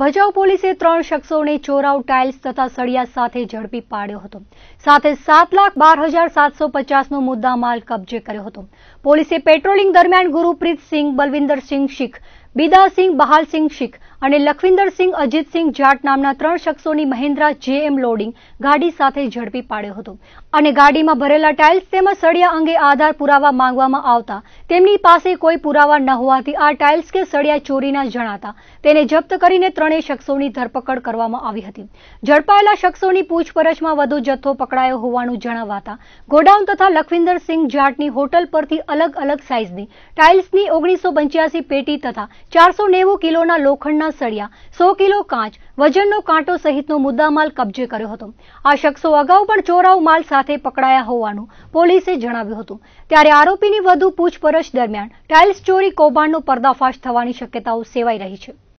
ભચાઉ પોલીસે ત્રણ શખ્સોને ચોરાઉ ટાઇલ્સ તથા સળિયા સાથે ઝડપી પાડ્યો હતો સાથે સાત લાખ બાર હજાર સાતસો પચાસનો મુદ્દામાલ કબજે કર્યો હતો પોલીસે પેટ્રોલિંગ દરમિયાન ગુરુપ્રીત સિંહ બલવિંદર સિંહ શીખ બિદાસિંહ બહાલસિંહ શીખ અને લખવિંદરસિંહ અજીતસિંહ જાટ નામના ત્રણ શખ્સોની મહિન્દ્રા જેએમ લોડિંગ ગાડી સાથે ઝડપી પાડ્યો હતો અને ગાડીમાં ભરેલા ટાઇલ્સ તેમજ સળિયા અંગે આધાર પુરાવા માંગવામાં આવતા તેમની પાસે કોઈ પુરાવા ન હોવાથી આ ટાઇલ્સ કે સળિયા ચોરીના જણાતા તેને જપ્ત કરીને ત્રણેય શખ્સોની ધરપકડ કરવામાં આવી હતી ઝડપાયેલા શખ્સોની પૂછપરછમાં વધુ જથ્થો પકડાયો હોવાનું જણાવાતા ગોડાઉન તથા લખવિંદરસિંહ જાટની હોટલ પરથી અલગ અલગ સાઇઝની ટાઇલ્સની ઓગણીસો પેટી તથા ચારસો નેવું કિલોના લોખંડના સળિયા સો કિલો કાચ વજનનો કાંટો સહિતનો મુદ્દામાલ કબજે કર્યો હતો આ શખ્સો અગાઉ પણ ચોરાઉ માલ સાથે પકડાયા હોવાનું પોલીસે જણાવ્યું હતું ત્યારે આરોપીની વધુ પૂછપરછ દરમિયાન ટાઇલ્સ ચોરી કૌભાંડનો પર્દાફાશ થવાની શક્યતાઓ સેવાઈ રહી છે